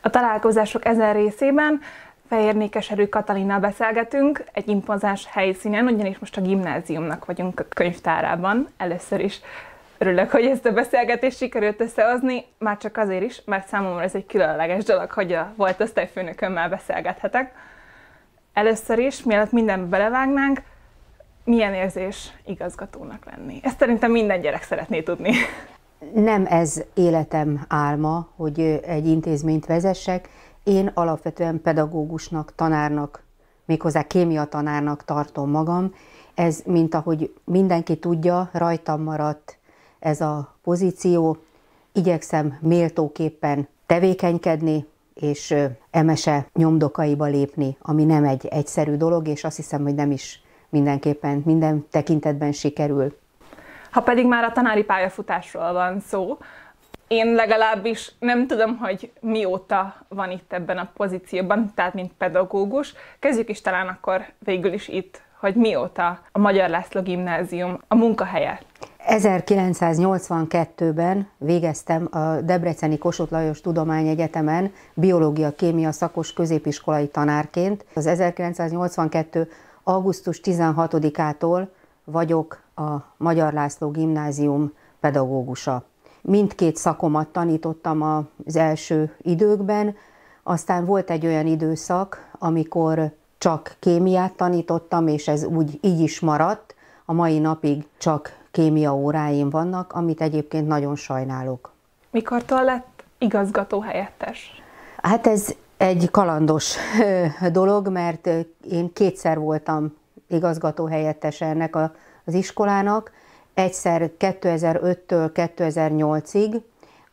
A találkozások ezen részében Fehér Nékeserű Katalinnal beszélgetünk egy impozáns helyszínen, ugyanis most a gimnáziumnak vagyunk a könyvtárában. Először is örülök, hogy ezt a beszélgetést sikerült összehozni, már csak azért is, mert számomra ez egy különleges dolog, hogy a volt osztályfőnökömmel beszélgethetek először is, mielőtt minden belevágnánk, milyen érzés igazgatónak lenni? Ezt szerintem minden gyerek szeretné tudni. Nem ez életem álma, hogy egy intézményt vezessek. Én alapvetően pedagógusnak, tanárnak, méghozzá kémia tanárnak tartom magam. Ez, mint ahogy mindenki tudja, rajtam maradt ez a pozíció. Igyekszem méltóképpen tevékenykedni, és emese nyomdokaiba lépni, ami nem egy egyszerű dolog, és azt hiszem, hogy nem is mindenképpen minden tekintetben sikerül. Ha pedig már a tanári pályafutásról van szó, én legalábbis nem tudom, hogy mióta van itt ebben a pozícióban, tehát mint pedagógus. Kezdjük is talán akkor végül is itt, hogy mióta a Magyar László Gimnázium a munkahelye 1982-ben végeztem a Debreceni Kossuth Lajos Tudományegyetemen biológia-kémia szakos középiskolai tanárként. Az 1982. augusztus 16-ától vagyok a Magyar László Gimnázium pedagógusa. Mindkét szakomat tanítottam az első időkben, aztán volt egy olyan időszak, amikor csak kémiát tanítottam, és ez úgy így is maradt, a mai napig csak kémia óráim vannak, amit egyébként nagyon sajnálok. Mikortól lett igazgató helyettes? Hát ez egy kalandos dolog, mert én kétszer voltam igazgató helyettes ennek a, az iskolának, egyszer 2005-től 2008-ig,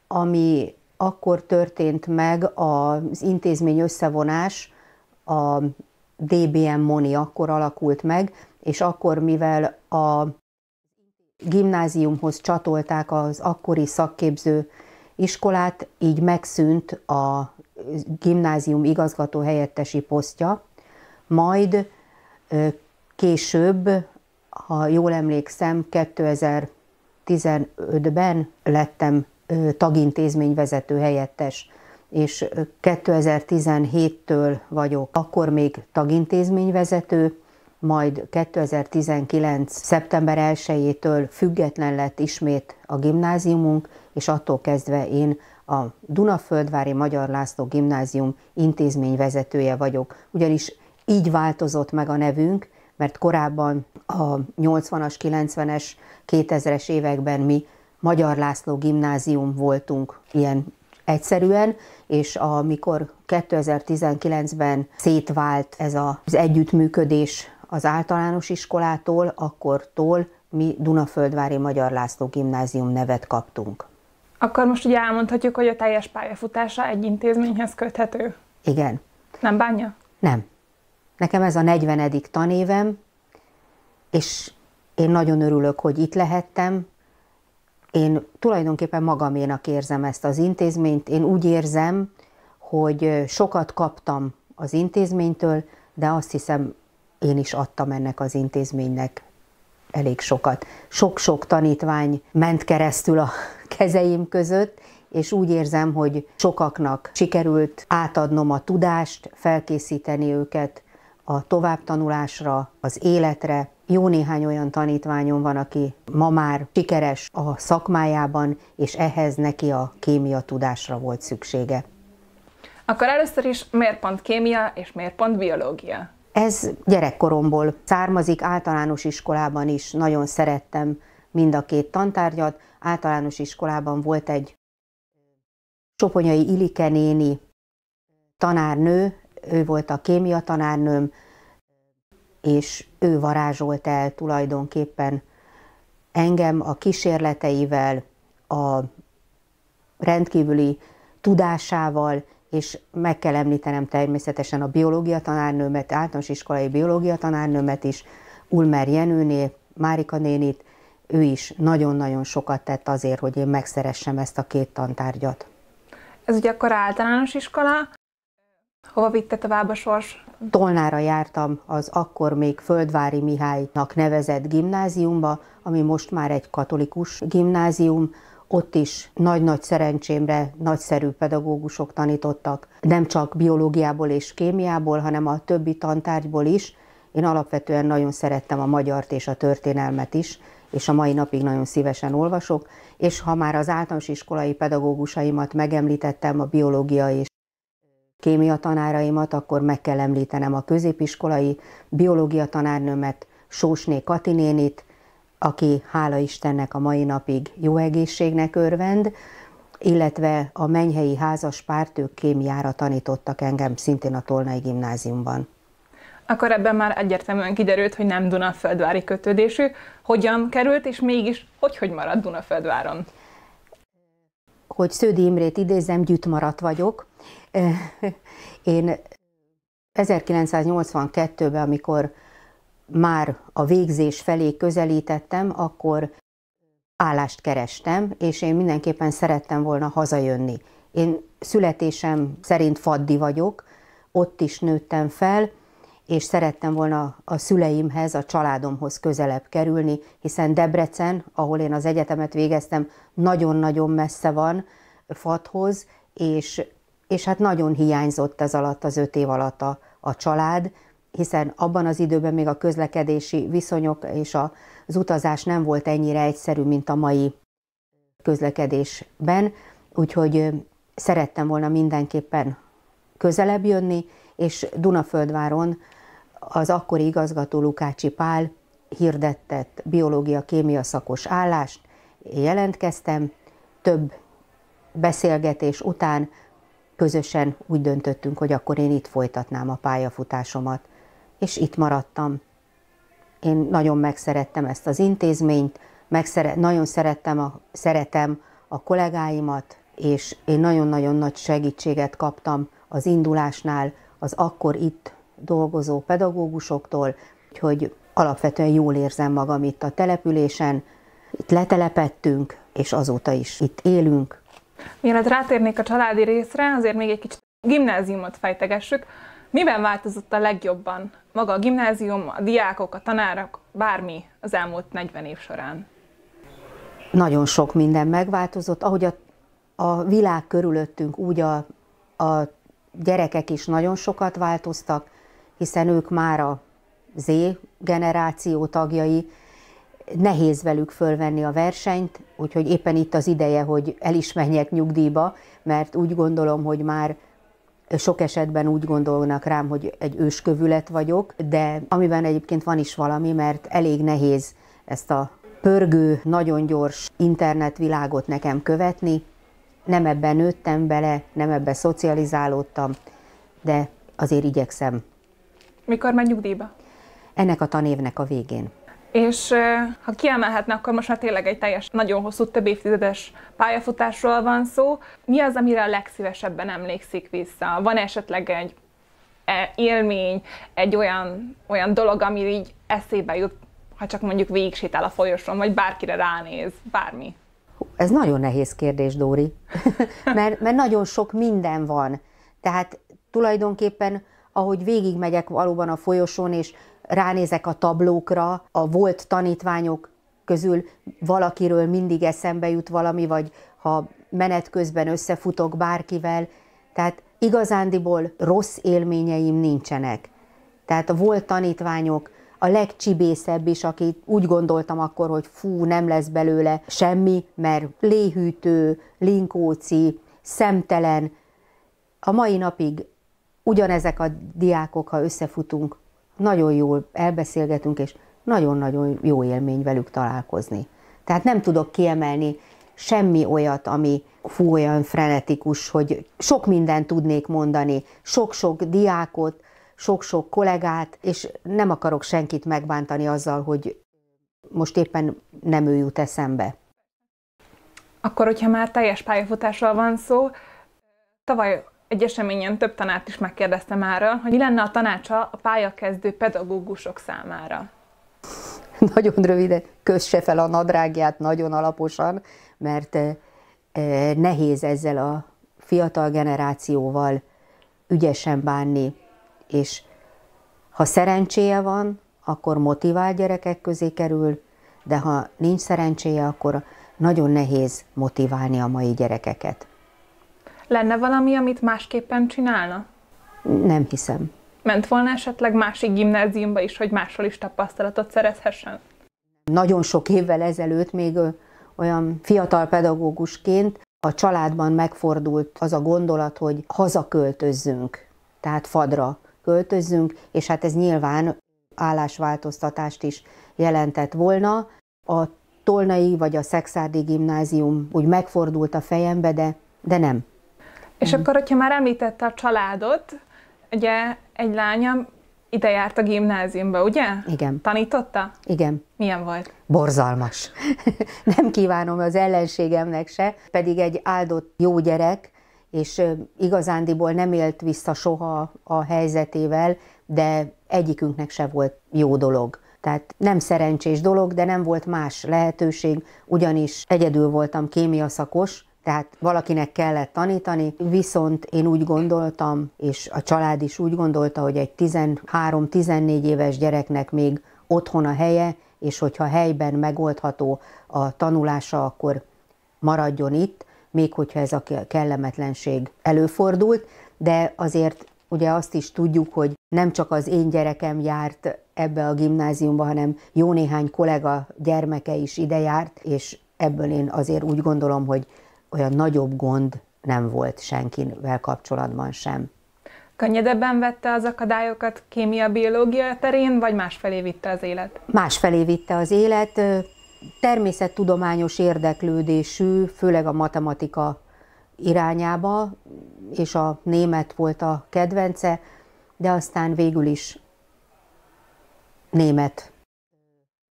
ami akkor történt meg az intézmény összevonás, a DBM Moni akkor alakult meg, és akkor, mivel a gimnáziumhoz csatolták az akkori szakképző iskolát, így megszűnt a gimnázium igazgató helyettesi posztja, majd később, ha jól emlékszem, 2015-ben lettem tagintézmény vezető helyettes, és 2017-től vagyok akkor még tagintézményvezető, majd 2019. szeptember 1-től független lett ismét a gimnáziumunk, és attól kezdve én a Dunaföldvári Magyar László Gimnázium intézményvezetője vagyok, ugyanis így változott meg a nevünk, mert korábban a 80-as, 90-es, 2000-es években mi Magyar László Gimnázium voltunk ilyen egyszerűen, és amikor 2019-ben szétvált ez az együttműködés az általános iskolától, akkortól mi Dunaföldvári Magyar László Gimnázium nevet kaptunk. Akkor most ugye elmondhatjuk, hogy a teljes pályafutása egy intézményhez köthető. Igen. Nem bánja? Nem. Nekem ez a 40. tanévem, és én nagyon örülök, hogy itt lehettem. Én tulajdonképpen magaménak érzem ezt az intézményt. Én úgy érzem, hogy sokat kaptam az intézménytől, de azt hiszem én is adtam ennek az intézménynek elég sokat. Sok-sok tanítvány ment keresztül a kezeim között, és úgy érzem, hogy sokaknak sikerült átadnom a tudást, felkészíteni őket a továbbtanulásra, az életre. Jó néhány olyan tanítványom van, aki ma már sikeres a szakmájában, és ehhez neki a kémia tudásra volt szüksége. Akkor először is miért pont kémia és miért pont biológia? Ez gyerekkoromból származik, általános iskolában is nagyon szerettem mind a két tantárgyat. Általános iskolában volt egy Soponyai Ilike néni tanárnő, ő volt a kémia tanárnőm, és ő varázsolt el tulajdonképpen engem a kísérleteivel, a rendkívüli tudásával, és meg kell említenem természetesen a biológia tanárnőmet, általános iskolai biológia tanárnőmet is, Ulmer Jenőné, Márika nénit, ő is nagyon-nagyon sokat tett azért, hogy én megszeressem ezt a két tantárgyat. Ez ugye akkor általános iskola, hova vitte tovább a sors? Tolnára jártam az akkor még Földvári Mihálynak nevezett gimnáziumba, ami most már egy katolikus gimnázium, ott is nagy-nagy szerencsémre nagyszerű pedagógusok tanítottak, nem csak biológiából és kémiából, hanem a többi tantárgyból is. Én alapvetően nagyon szerettem a magyart és a történelmet is, és a mai napig nagyon szívesen olvasok, és ha már az általános iskolai pedagógusaimat megemlítettem, a biológia és kémia tanáraimat, akkor meg kell említenem a középiskolai biológia tanárnőmet, Sósné Katinénit, aki hála Istennek a mai napig jó egészségnek örvend, illetve a menyhelyi házas pártők kémjára tanítottak engem szintén a Tolnai Gimnáziumban. Akkor ebben már egyértelműen kiderült, hogy nem Dunaföldvári kötődésű. Hogyan került, és mégis hogy, hogy maradt Dunaföldváron? Hogy Sződi Imrét idézem, gyűjt maradt vagyok. Én 1982-ben, amikor már a végzés felé közelítettem, akkor állást kerestem, és én mindenképpen szerettem volna hazajönni. Én születésem szerint faddi vagyok, ott is nőttem fel, és szerettem volna a szüleimhez, a családomhoz közelebb kerülni, hiszen Debrecen, ahol én az egyetemet végeztem, nagyon-nagyon messze van Fathoz, és, és hát nagyon hiányzott ez alatt az öt év alatt a, a család, hiszen abban az időben még a közlekedési viszonyok és az utazás nem volt ennyire egyszerű, mint a mai közlekedésben, úgyhogy szerettem volna mindenképpen közelebb jönni, és Dunaföldváron az akkori igazgató Lukácsi Pál hirdettett biológia-kémia szakos állást, jelentkeztem, több beszélgetés után közösen úgy döntöttünk, hogy akkor én itt folytatnám a pályafutásomat és itt maradtam. Én nagyon megszerettem ezt az intézményt, megszere- nagyon szerettem a, szeretem a kollégáimat, és én nagyon-nagyon nagy segítséget kaptam az indulásnál, az akkor itt dolgozó pedagógusoktól, hogy alapvetően jól érzem magam itt a településen. Itt letelepettünk, és azóta is itt élünk. Mielőtt rátérnék a családi részre, azért még egy kicsit gimnáziumot fejtegessük. Miben változott a legjobban maga a gimnázium, a diákok, a tanárok, bármi az elmúlt 40 év során? Nagyon sok minden megváltozott, ahogy a, a világ körülöttünk, úgy a, a gyerekek is nagyon sokat változtak, hiszen ők már a Z generáció tagjai, nehéz velük fölvenni a versenyt, úgyhogy éppen itt az ideje, hogy el is menjek nyugdíjba, mert úgy gondolom, hogy már sok esetben úgy gondolnak rám, hogy egy őskövület vagyok, de amiben egyébként van is valami, mert elég nehéz ezt a pörgő, nagyon gyors internetvilágot nekem követni. Nem ebben nőttem bele, nem ebben szocializálódtam, de azért igyekszem. Mikor már nyugdíjba? Ennek a tanévnek a végén. És ha kiemelhetne, akkor most már tényleg egy teljes, nagyon hosszú, több évtizedes pályafutásról van szó. Mi az, amire a legszívesebben emlékszik vissza? Van esetleg egy e, élmény, egy olyan, olyan dolog, ami így eszébe jut, ha csak mondjuk végig sétál a folyosón, vagy bárkire ránéz, bármi? Ez nagyon nehéz kérdés, Dóri, mert, mert nagyon sok minden van. Tehát tulajdonképpen, ahogy végigmegyek valóban a folyosón, és ránézek a tablókra, a volt tanítványok közül valakiről mindig eszembe jut valami, vagy ha menet közben összefutok bárkivel, tehát igazándiból rossz élményeim nincsenek. Tehát a volt tanítványok, a legcsibészebb is, akit úgy gondoltam akkor, hogy fú, nem lesz belőle semmi, mert léhűtő, linkóci, szemtelen. A mai napig ugyanezek a diákok, ha összefutunk, nagyon jól elbeszélgetünk, és nagyon-nagyon jó élmény velük találkozni. Tehát nem tudok kiemelni semmi olyat, ami fú, olyan frenetikus, hogy sok mindent tudnék mondani, sok-sok diákot, sok-sok kollégát, és nem akarok senkit megbántani azzal, hogy most éppen nem ő jut eszembe. Akkor, hogyha már teljes pályafutásról van szó, tavaly egy eseményen több tanárt is megkérdeztem arra, hogy mi lenne a tanácsa a pályakezdő pedagógusok számára. Nagyon röviden, kösse fel a nadrágját nagyon alaposan, mert eh, eh, nehéz ezzel a fiatal generációval ügyesen bánni, és ha szerencséje van, akkor motivált gyerekek közé kerül, de ha nincs szerencséje, akkor nagyon nehéz motiválni a mai gyerekeket. Lenne valami, amit másképpen csinálna? Nem hiszem. Ment volna esetleg másik gimnáziumba is, hogy máshol is tapasztalatot szerezhessen? Nagyon sok évvel ezelőtt még olyan fiatal pedagógusként a családban megfordult az a gondolat, hogy hazaköltözzünk, tehát fadra költözzünk, és hát ez nyilván állásváltoztatást is jelentett volna. A Tolnai vagy a Szexárdi gimnázium úgy megfordult a fejembe, de, de nem. És mm. akkor, hogyha már említette a családot, ugye egy lányam ide járt a gimnáziumba, ugye? Igen. Tanította? Igen. Milyen volt? Borzalmas. Nem kívánom az ellenségemnek se, pedig egy áldott jó gyerek, és igazándiból nem élt vissza soha a helyzetével, de egyikünknek se volt jó dolog. Tehát nem szerencsés dolog, de nem volt más lehetőség, ugyanis egyedül voltam kémia szakos, tehát valakinek kellett tanítani, viszont én úgy gondoltam, és a család is úgy gondolta, hogy egy 13-14 éves gyereknek még otthon a helye, és hogyha helyben megoldható a tanulása, akkor maradjon itt, még hogyha ez a kellemetlenség előfordult, de azért ugye azt is tudjuk, hogy nem csak az én gyerekem járt ebbe a gimnáziumba, hanem jó néhány kollega gyermeke is ide járt, és ebből én azért úgy gondolom, hogy olyan nagyobb gond nem volt senkivel kapcsolatban sem. Könnyedebben vette az akadályokat kémia-biológia terén, vagy másfelé vitte az élet? Másfelé vitte az élet. Természettudományos érdeklődésű, főleg a matematika irányába, és a német volt a kedvence, de aztán végül is német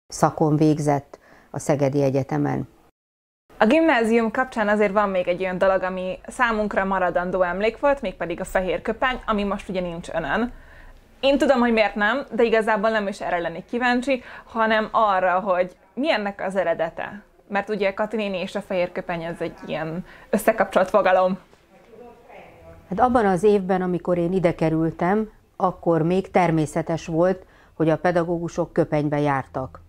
szakon végzett a Szegedi Egyetemen. A gimnázium kapcsán azért van még egy olyan dolog, ami számunkra maradandó emlék volt, mégpedig a fehér köpeny, ami most ugye nincs önön. Én tudom, hogy miért nem, de igazából nem is erre lennék kíváncsi, hanem arra, hogy mi ennek az eredete. Mert ugye Katinéni és a fehér köpeny ez egy ilyen összekapcsolt fogalom. Hát abban az évben, amikor én ide kerültem, akkor még természetes volt, hogy a pedagógusok köpenybe jártak.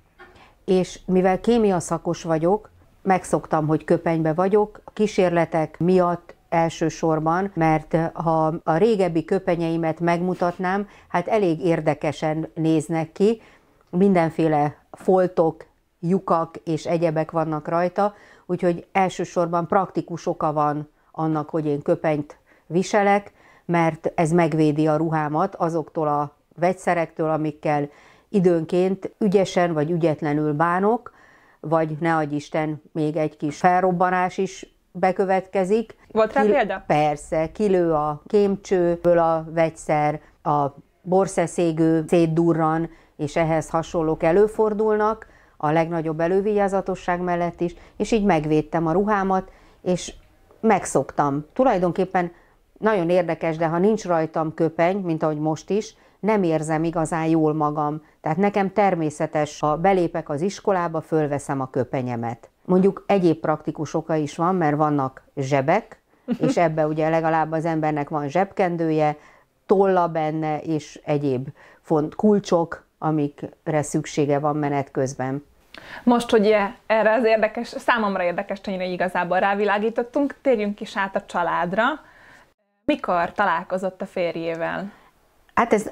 És mivel kémia szakos vagyok, megszoktam, hogy köpenybe vagyok, a kísérletek miatt elsősorban, mert ha a régebbi köpenyeimet megmutatnám, hát elég érdekesen néznek ki, mindenféle foltok, lyukak és egyebek vannak rajta, úgyhogy elsősorban praktikus oka van annak, hogy én köpenyt viselek, mert ez megvédi a ruhámat azoktól a vegyszerektől, amikkel időnként ügyesen vagy ügyetlenül bánok, vagy ne adj Isten, még egy kis felrobbanás is bekövetkezik. Volt rá Kil- példa? Persze, kilő a kémcsőből a vegyszer, a borszeszégő szétdurran, és ehhez hasonlók előfordulnak, a legnagyobb elővigyázatosság mellett is, és így megvédtem a ruhámat, és megszoktam. Tulajdonképpen nagyon érdekes, de ha nincs rajtam köpeny, mint ahogy most is, nem érzem igazán jól magam, tehát nekem természetes, ha belépek az iskolába, fölveszem a köpenyemet. Mondjuk egyéb praktikus oka is van, mert vannak zsebek, és ebbe ugye legalább az embernek van zsebkendője, tolla benne, és egyéb font kulcsok, amikre szüksége van menet közben. Most, hogy erre az érdekes, számomra érdekes tényre igazából rávilágítottunk, térjünk is át a családra. Mikor találkozott a férjével? Hát ez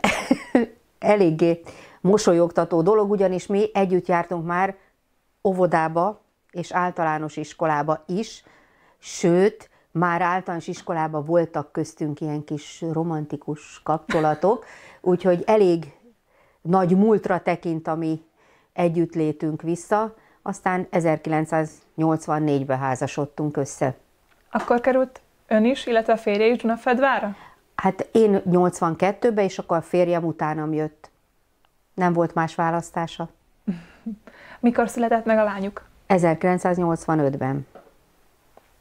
eléggé mosolyogtató dolog, ugyanis mi együtt jártunk már óvodába és általános iskolába is, sőt, már általános iskolába voltak köztünk ilyen kis romantikus kapcsolatok, úgyhogy elég nagy múltra tekint a mi együttlétünk vissza, aztán 1984-ben házasodtunk össze. Akkor került ön is, illetve a férje is Dunafedvára? Hát én 82-ben, és akkor a férjem utánam jött. Nem volt más választása. Mikor született meg a lányuk? 1985-ben.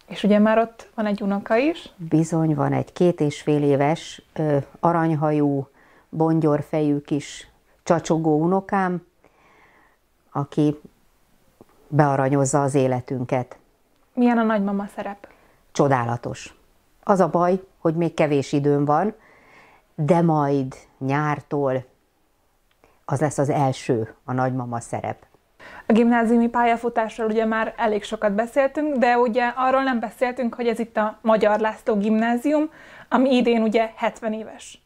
És ugye már ott van egy unoka is? Bizony, van egy két és fél éves ö, aranyhajú, bongyorfejű kis csacsogó unokám, aki bearanyozza az életünket. Milyen a nagymama szerep? Csodálatos. Az a baj, hogy még kevés időm van, de majd nyártól az lesz az első a nagymama szerep. A gimnáziumi pályafutásról ugye már elég sokat beszéltünk, de ugye arról nem beszéltünk, hogy ez itt a Magyar László Gimnázium, ami idén ugye 70 éves.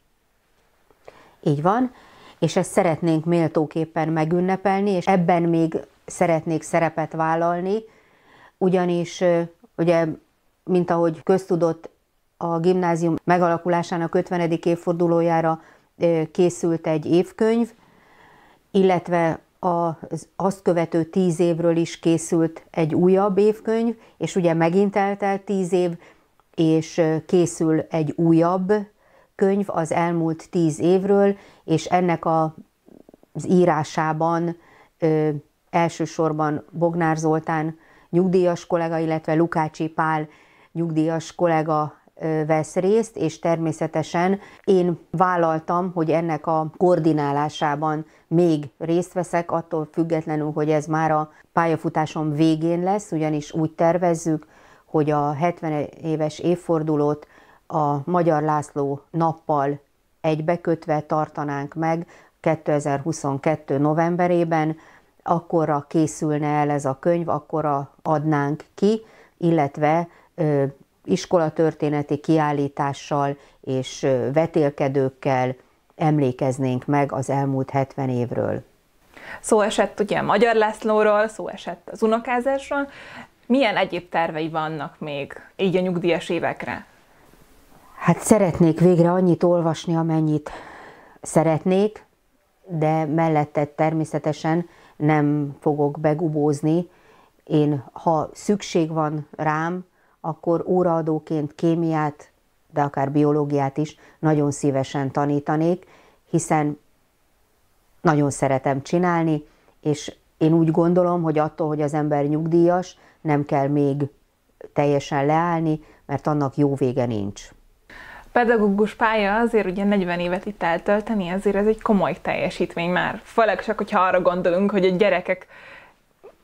Így van, és ezt szeretnénk méltóképpen megünnepelni, és ebben még szeretnék szerepet vállalni, ugyanis ugye, mint ahogy köztudott, a gimnázium megalakulásának 50. évfordulójára készült egy évkönyv, illetve az azt követő tíz évről is készült egy újabb évkönyv, és ugye megint eltelt tíz év, és készül egy újabb könyv az elmúlt tíz évről, és ennek a, az írásában ö, elsősorban Bognár Zoltán nyugdíjas kollega, illetve Lukácsi Pál nyugdíjas kollega vesz részt, és természetesen én vállaltam, hogy ennek a koordinálásában még részt veszek, attól függetlenül, hogy ez már a pályafutásom végén lesz, ugyanis úgy tervezzük, hogy a 70 éves évfordulót a Magyar László nappal egybekötve tartanánk meg 2022. novemberében, akkorra készülne el ez a könyv, akkorra adnánk ki, illetve iskolatörténeti kiállítással és vetélkedőkkel emlékeznénk meg az elmúlt 70 évről. Szó esett ugye Magyar Lászlóról, szó esett az unokázásról. Milyen egyéb tervei vannak még így a nyugdíjas évekre? Hát szeretnék végre annyit olvasni, amennyit szeretnék, de mellette természetesen nem fogok begubózni. Én, ha szükség van rám, akkor óraadóként kémiát, de akár biológiát is nagyon szívesen tanítanék, hiszen nagyon szeretem csinálni, és én úgy gondolom, hogy attól, hogy az ember nyugdíjas, nem kell még teljesen leállni, mert annak jó vége nincs. Pedagógus pálya azért ugye 40 évet itt eltölteni, azért ez egy komoly teljesítmény már. Főleg csak, hogyha arra gondolunk, hogy a gyerekek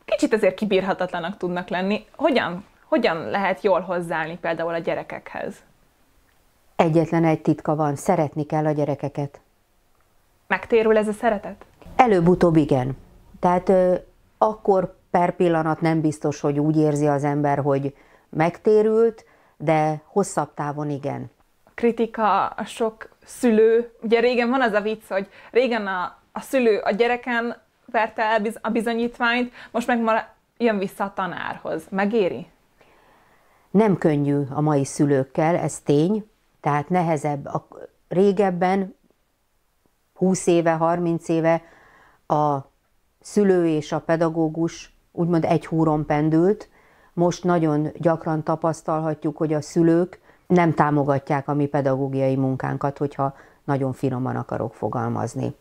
kicsit azért kibírhatatlanak tudnak lenni. Hogyan hogyan lehet jól hozzáállni például a gyerekekhez? Egyetlen egy titka van, szeretni kell a gyerekeket. Megtérül ez a szeretet? Előbb-utóbb igen. Tehát ö, akkor per pillanat nem biztos, hogy úgy érzi az ember, hogy megtérült, de hosszabb távon igen. A kritika, a sok szülő, ugye régen van az a vicc, hogy régen a, a szülő a gyereken verte el a bizonyítványt, most meg már jön vissza a tanárhoz. Megéri? Nem könnyű a mai szülőkkel, ez tény, tehát nehezebb. A régebben, 20 éve, 30 éve a szülő és a pedagógus úgymond egy húron pendült, most nagyon gyakran tapasztalhatjuk, hogy a szülők nem támogatják a mi pedagógiai munkánkat, hogyha nagyon finoman akarok fogalmazni.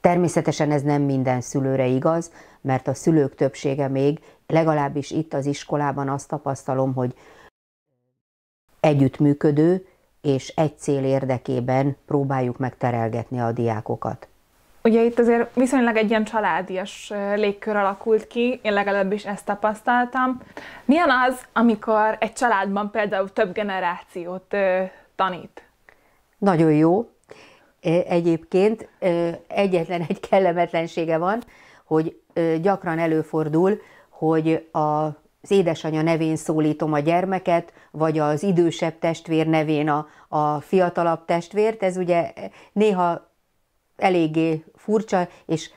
Természetesen ez nem minden szülőre igaz, mert a szülők többsége még, legalábbis itt az iskolában azt tapasztalom, hogy együttműködő és egy cél érdekében próbáljuk megterelgetni a diákokat. Ugye itt azért viszonylag egy ilyen családias légkör alakult ki, én legalábbis ezt tapasztaltam. Milyen az, amikor egy családban például több generációt tanít? Nagyon jó. Egyébként egyetlen egy kellemetlensége van, hogy gyakran előfordul, hogy a az édesanyja nevén szólítom a gyermeket, vagy az idősebb testvér nevén a, a fiatalabb testvért, ez ugye néha eléggé furcsa, és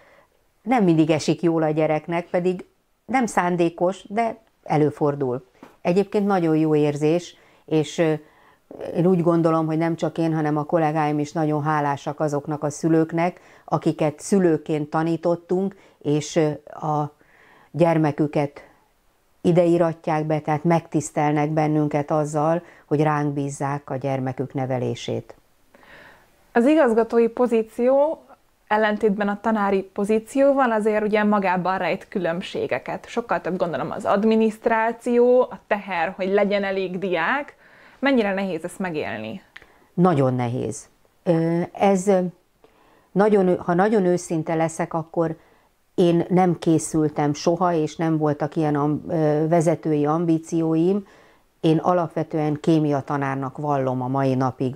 nem mindig esik jól a gyereknek, pedig nem szándékos, de előfordul. Egyébként nagyon jó érzés, és én úgy gondolom, hogy nem csak én, hanem a kollégáim is nagyon hálásak azoknak a szülőknek, akiket szülőként tanítottunk, és a gyermeküket ide iratják be, tehát megtisztelnek bennünket azzal, hogy ránk bízzák a gyermekük nevelését. Az igazgatói pozíció ellentétben a tanári pozícióval azért ugye magában rejt különbségeket. Sokkal több gondolom az adminisztráció, a teher, hogy legyen elég diák. Mennyire nehéz ezt megélni? Nagyon nehéz. Ez nagyon, ha nagyon őszinte leszek, akkor én nem készültem soha, és nem voltak ilyen vezetői ambícióim. Én alapvetően kémia tanárnak vallom a mai napig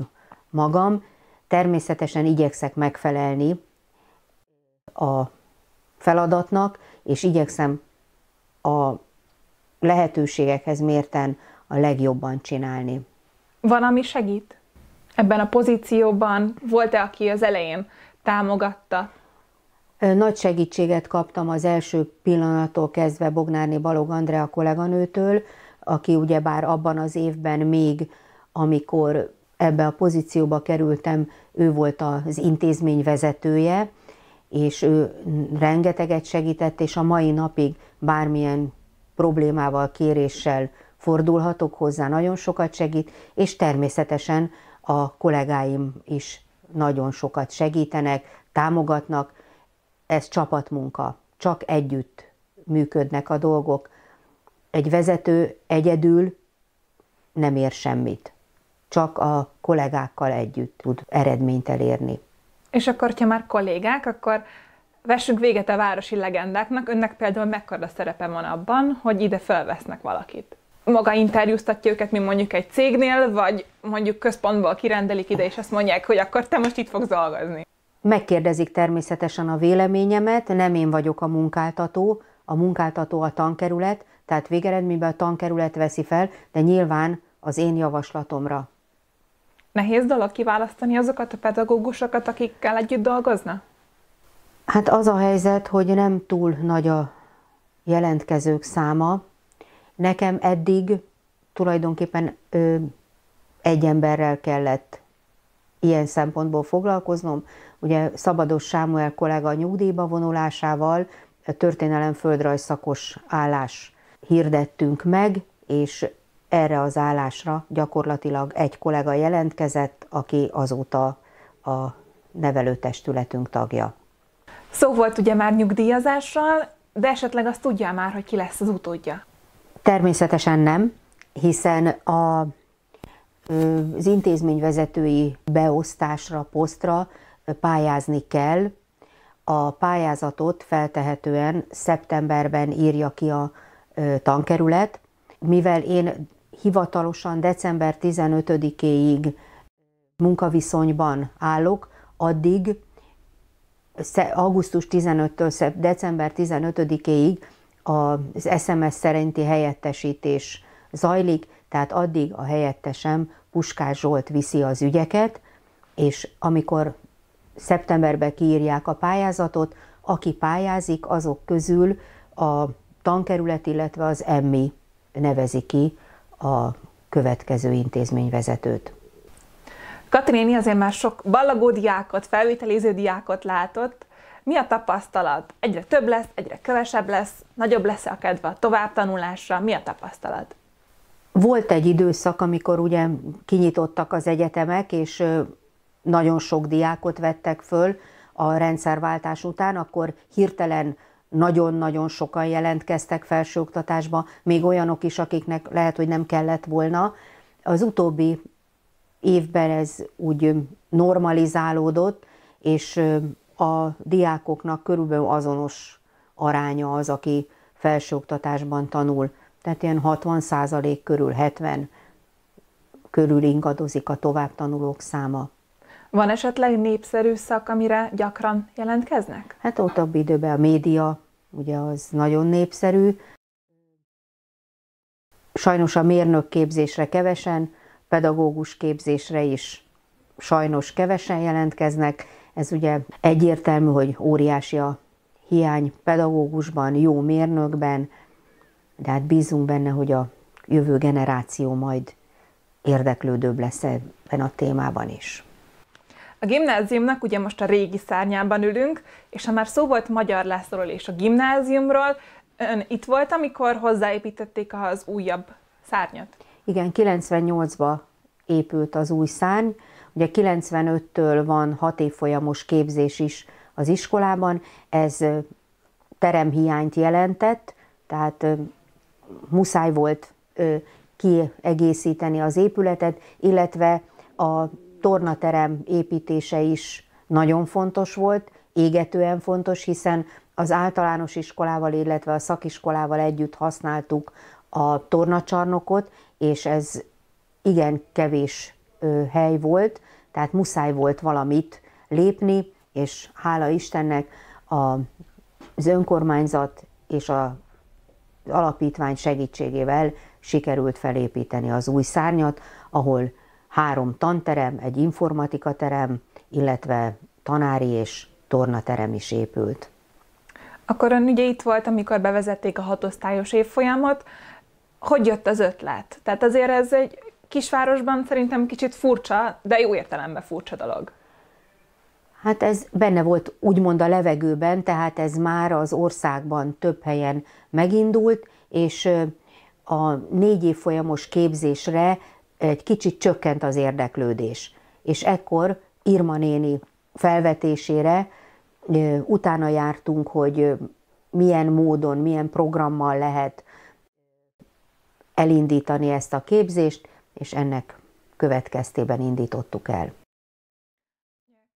magam. Természetesen igyekszek megfelelni a feladatnak, és igyekszem a lehetőségekhez mérten a legjobban csinálni. Van, ami segít? Ebben a pozícióban volt-e, aki az elején támogatta, nagy segítséget kaptam az első pillanattól kezdve Bognárni Balog Andrea kolléganőtől, aki ugyebár abban az évben még, amikor ebbe a pozícióba kerültem, ő volt az intézmény vezetője, és ő rengeteget segített, és a mai napig bármilyen problémával, kéréssel fordulhatok hozzá, nagyon sokat segít, és természetesen a kollégáim is nagyon sokat segítenek, támogatnak, ez csapatmunka, csak együtt működnek a dolgok. Egy vezető egyedül nem ér semmit, csak a kollégákkal együtt tud eredményt elérni. És akkor, ha már kollégák, akkor vessünk véget a városi legendáknak. Önnek például mekkora szerepe van abban, hogy ide felvesznek valakit? Maga interjúztatja őket, mint mondjuk egy cégnél, vagy mondjuk központból kirendelik ide, és azt mondják, hogy akkor te most itt fogsz dolgozni. Megkérdezik természetesen a véleményemet, nem én vagyok a munkáltató, a munkáltató a tankerület, tehát végeredményben a tankerület veszi fel, de nyilván az én javaslatomra. Nehéz dolog kiválasztani azokat a pedagógusokat, akikkel együtt dolgozna? Hát az a helyzet, hogy nem túl nagy a jelentkezők száma. Nekem eddig tulajdonképpen ö, egy emberrel kellett ilyen szempontból foglalkoznom. Ugye Szabados Sámuel kollega nyugdíjba vonulásával történelem földrajz szakos állás hirdettünk meg, és erre az állásra gyakorlatilag egy kollega jelentkezett, aki azóta a nevelőtestületünk tagja. Szó volt ugye már nyugdíjazásról, de esetleg azt tudja már, hogy ki lesz az utódja? Természetesen nem, hiszen a az intézményvezetői beosztásra, posztra pályázni kell. A pályázatot feltehetően szeptemberben írja ki a tankerület, mivel én hivatalosan december 15-éig munkaviszonyban állok, addig augusztus 15-től december 15-éig az SMS szerinti helyettesítés zajlik, tehát addig a helyettesem Puskás Zsolt viszi az ügyeket, és amikor szeptemberben kiírják a pályázatot, aki pályázik, azok közül a tankerület, illetve az emmi nevezi ki a következő intézményvezetőt. Katrini azért már sok ballagó diákot, felvételéző diákot látott. Mi a tapasztalat? Egyre több lesz, egyre kevesebb lesz, nagyobb lesz a kedve a továbbtanulásra. Mi a tapasztalat? Volt egy időszak, amikor ugye kinyitottak az egyetemek, és nagyon sok diákot vettek föl a rendszerváltás után, akkor hirtelen nagyon-nagyon sokan jelentkeztek felsőoktatásba, még olyanok is, akiknek lehet, hogy nem kellett volna. Az utóbbi évben ez úgy normalizálódott, és a diákoknak körülbelül azonos aránya az, aki felsőoktatásban tanul tehát ilyen 60 százalék körül, 70 körül ingadozik a továbbtanulók száma. Van esetleg népszerű szak, amire gyakran jelentkeznek? Hát utóbbi időben a média, ugye az nagyon népszerű. Sajnos a mérnök képzésre kevesen, pedagógus képzésre is sajnos kevesen jelentkeznek. Ez ugye egyértelmű, hogy óriási a hiány pedagógusban, jó mérnökben, de hát bízunk benne, hogy a jövő generáció majd érdeklődőbb lesz ebben a témában is. A gimnáziumnak ugye most a régi szárnyában ülünk, és ha már szó volt Magyar Lászlóról és a gimnáziumról, ön itt volt, amikor hozzáépítették az újabb szárnyat? Igen, 98-ba épült az új szárny. Ugye 95-től van hat évfolyamos képzés is az iskolában. Ez teremhiányt jelentett, tehát muszáj volt kiegészíteni az épületet, illetve a tornaterem építése is nagyon fontos volt, égetően fontos, hiszen az általános iskolával, illetve a szakiskolával együtt használtuk a tornacsarnokot, és ez igen kevés hely volt, tehát muszáj volt valamit lépni, és hála Istennek az önkormányzat és a alapítvány segítségével sikerült felépíteni az új szárnyat, ahol három tanterem, egy informatikaterem, illetve tanári és tornaterem is épült. Akkor ön ugye itt volt, amikor bevezették a hatosztályos évfolyamot. Hogy jött az ötlet? Tehát azért ez egy kisvárosban szerintem kicsit furcsa, de jó értelemben furcsa dolog. Hát ez benne volt úgymond a levegőben, tehát ez már az országban több helyen megindult, és a négy év folyamos képzésre egy kicsit csökkent az érdeklődés. És ekkor Irma néni felvetésére utána jártunk, hogy milyen módon, milyen programmal lehet elindítani ezt a képzést, és ennek következtében indítottuk el.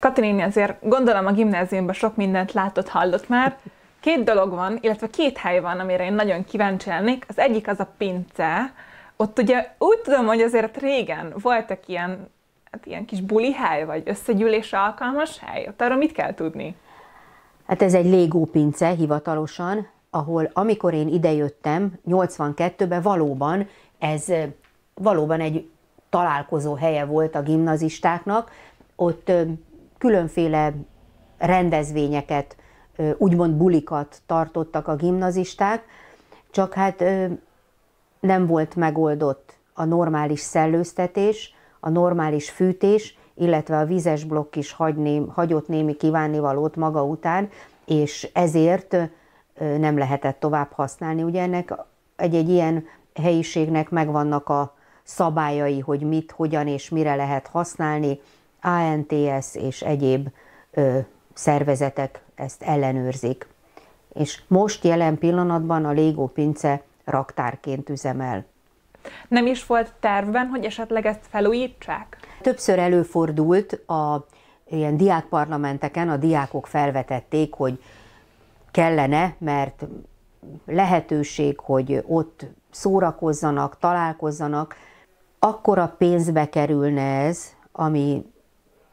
Katalin azért gondolom a gimnáziumban sok mindent látott, hallott már. Két dolog van, illetve két hely van, amire én nagyon kíváncsi lennék. Az egyik az a pince. Ott ugye úgy tudom, hogy azért régen voltak ilyen, hát ilyen kis buli hely, vagy összegyűlésre alkalmas hely. Ott arra mit kell tudni? Hát ez egy légópince hivatalosan, ahol amikor én idejöttem 82-ben valóban ez valóban egy találkozó helye volt a gimnazistáknak, ott különféle rendezvényeket, úgymond bulikat tartottak a gimnazisták, csak hát nem volt megoldott a normális szellőztetés, a normális fűtés, illetve a vizes blokk is hagyné, hagyott némi kívánivalót maga után, és ezért nem lehetett tovább használni. Ugye ennek egy-egy ilyen helyiségnek megvannak a szabályai, hogy mit, hogyan és mire lehet használni, ANTS és egyéb ö, szervezetek ezt ellenőrzik. És most jelen pillanatban a légópince raktárként üzemel. Nem is volt tervben, hogy esetleg ezt felújítsák? Többször előfordult a ilyen diákparlamenteken, a diákok felvetették, hogy kellene, mert lehetőség, hogy ott szórakozzanak, találkozzanak, akkora pénzbe kerülne ez, ami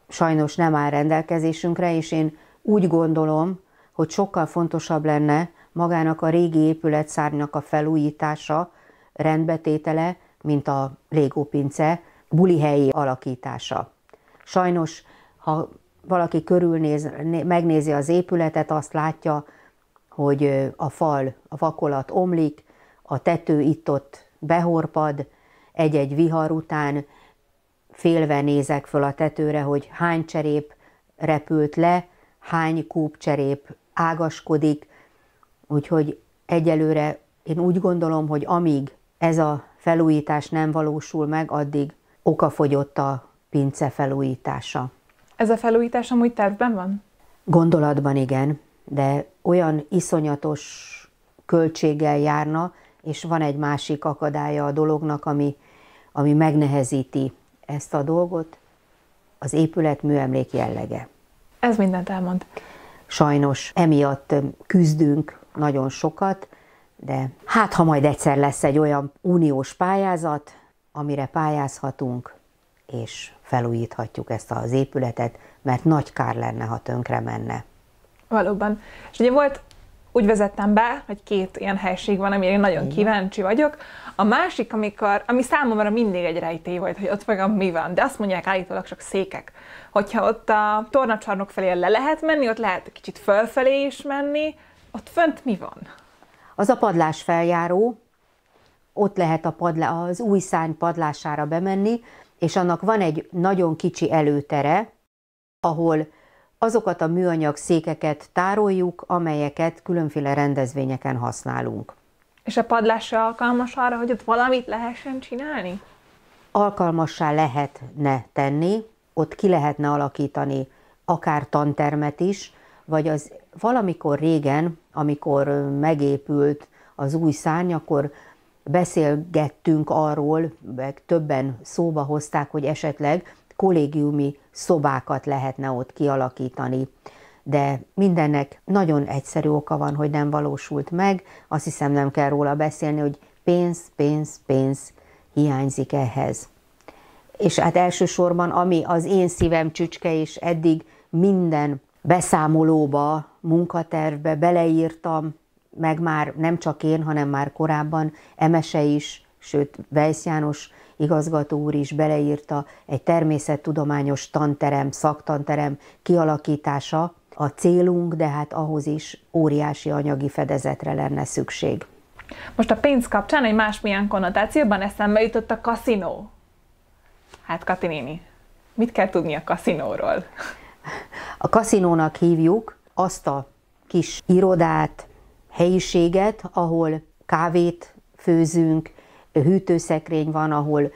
sajnos nem áll rendelkezésünkre, és én úgy gondolom, hogy sokkal fontosabb lenne magának a régi épületszárnak a felújítása, rendbetétele, mint a légópince bulihelyi alakítása. Sajnos, ha valaki körülnéz, megnézi az épületet, azt látja, hogy a fal, a vakolat omlik, a tető itt-ott behorpad, egy-egy vihar után félve nézek föl a tetőre, hogy hány cserép repült le, hány cserép ágaskodik, úgyhogy egyelőre én úgy gondolom, hogy amíg ez a felújítás nem valósul meg, addig okafogyott a pince felújítása. Ez a felújítás amúgy tervben van? Gondolatban igen, de olyan iszonyatos költséggel járna, és van egy másik akadálya a dolognak, ami, ami megnehezíti ezt a dolgot az épület műemlék jellege. Ez mindent elmond. Sajnos emiatt küzdünk nagyon sokat, de hát ha majd egyszer lesz egy olyan uniós pályázat, amire pályázhatunk, és felújíthatjuk ezt az épületet, mert nagy kár lenne, ha tönkre menne. Valóban. És ugye volt úgy vezettem be, hogy két ilyen helység van, amire én nagyon Igen. kíváncsi vagyok. A másik, amikor, ami számomra mindig egy rejtély volt, hogy ott vajon mi van, de azt mondják állítólag csak székek. Hogyha ott a tornacsarnok felé le lehet menni, ott lehet kicsit fölfelé is menni, ott fönt mi van? Az a padlás feljáró, ott lehet a padla, az új szány padlására bemenni, és annak van egy nagyon kicsi előtere, ahol azokat a műanyag székeket tároljuk, amelyeket különféle rendezvényeken használunk. És a padlás se alkalmas arra, hogy ott valamit lehessen csinálni? Alkalmassá lehetne tenni, ott ki lehetne alakítani akár tantermet is, vagy az valamikor régen, amikor megépült az új szárny, akkor beszélgettünk arról, meg többen szóba hozták, hogy esetleg kollégiumi szobákat lehetne ott kialakítani. De mindennek nagyon egyszerű oka van, hogy nem valósult meg, azt hiszem nem kell róla beszélni, hogy pénz, pénz, pénz hiányzik ehhez. És hát elsősorban, ami az én szívem csücske, és eddig minden beszámolóba, munkatervbe beleírtam, meg már nem csak én, hanem már korábban Emese is sőt Vejsz János igazgató úr is beleírta egy természettudományos tanterem, szaktanterem kialakítása a célunk, de hát ahhoz is óriási anyagi fedezetre lenne szükség. Most a pénz kapcsán egy másmilyen konnotációban eszembe jutott a kaszinó. Hát Kati néni, mit kell tudni a kaszinóról? A kaszinónak hívjuk azt a kis irodát, helyiséget, ahol kávét főzünk, hűtőszekrény van, ahol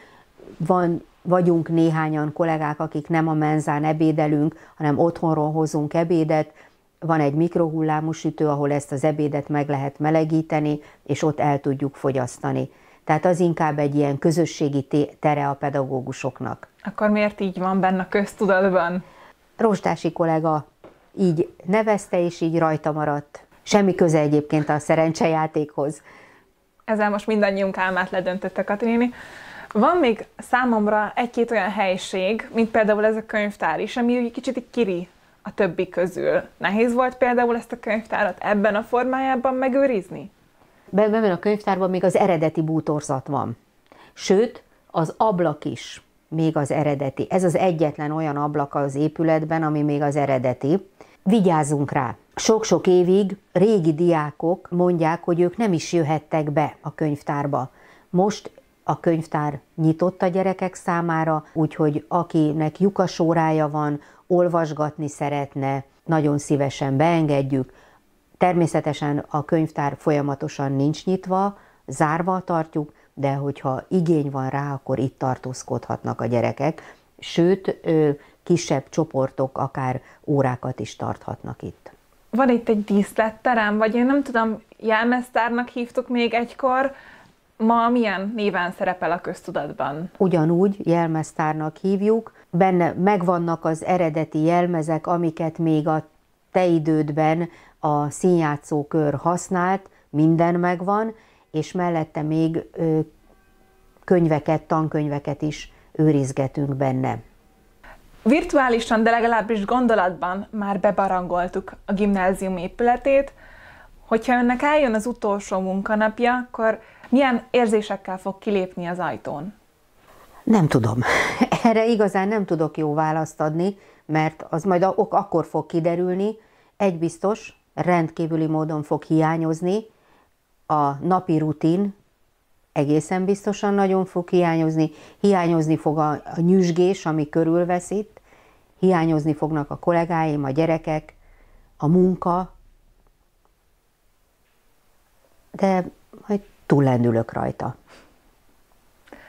van, vagyunk néhányan kollégák, akik nem a menzán ebédelünk, hanem otthonról hozunk ebédet, van egy mikrohullámú sütő, ahol ezt az ebédet meg lehet melegíteni, és ott el tudjuk fogyasztani. Tehát az inkább egy ilyen közösségi tere a pedagógusoknak. Akkor miért így van benne a köztudatban? Rostási kollega így nevezte, és így rajta maradt. Semmi köze egyébként a szerencsejátékhoz. Ezzel most mindannyiunk álmát ledöntötte Katrini. Van még számomra egy-két olyan helység, mint például ez a könyvtár is, ami egy kicsit kiri a többi közül. Nehéz volt például ezt a könyvtárat ebben a formájában megőrizni? Benben a könyvtárban még az eredeti bútorzat van. Sőt, az ablak is még az eredeti. Ez az egyetlen olyan ablak az épületben, ami még az eredeti. Vigyázzunk rá! sok-sok évig régi diákok mondják, hogy ők nem is jöhettek be a könyvtárba. Most a könyvtár nyitott a gyerekek számára, úgyhogy akinek lyukas órája van, olvasgatni szeretne, nagyon szívesen beengedjük. Természetesen a könyvtár folyamatosan nincs nyitva, zárva tartjuk, de hogyha igény van rá, akkor itt tartózkodhatnak a gyerekek, sőt, kisebb csoportok akár órákat is tarthatnak itt van itt egy díszletterem, vagy én nem tudom, jelmeztárnak hívtuk még egykor, ma milyen néven szerepel a köztudatban? Ugyanúgy jelmeztárnak hívjuk, benne megvannak az eredeti jelmezek, amiket még a te idődben a színjátszókör használt, minden megvan, és mellette még könyveket, tankönyveket is őrizgetünk benne. Virtuálisan, de legalábbis gondolatban már bebarangoltuk a gimnázium épületét. Hogyha önnek eljön az utolsó munkanapja, akkor milyen érzésekkel fog kilépni az ajtón? Nem tudom. Erre igazán nem tudok jó választ adni, mert az majd ok akkor fog kiderülni. Egy biztos, rendkívüli módon fog hiányozni a napi rutin, egészen biztosan nagyon fog hiányozni, hiányozni fog a, a nyüzsgés, ami körülvesz itt, hiányozni fognak a kollégáim, a gyerekek, a munka, de majd túllendülök rajta.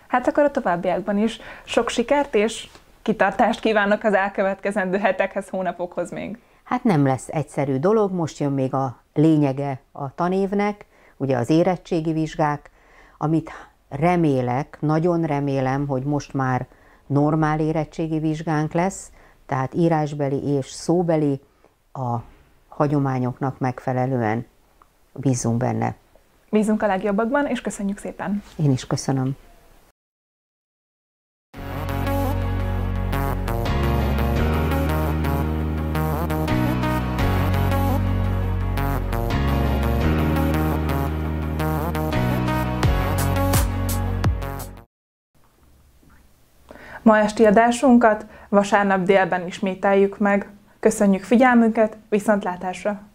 Hát akkor a továbbiakban is sok sikert és kitartást kívánok az elkövetkezendő hetekhez, hónapokhoz még. Hát nem lesz egyszerű dolog, most jön még a lényege a tanévnek, ugye az érettségi vizsgák, amit remélek, nagyon remélem, hogy most már normál érettségi vizsgánk lesz, tehát írásbeli és szóbeli a hagyományoknak megfelelően bízunk benne. Bízunk a legjobbakban, és köszönjük szépen! Én is köszönöm! Ma esti adásunkat vasárnap délben ismételjük meg. Köszönjük figyelmüket, viszontlátásra!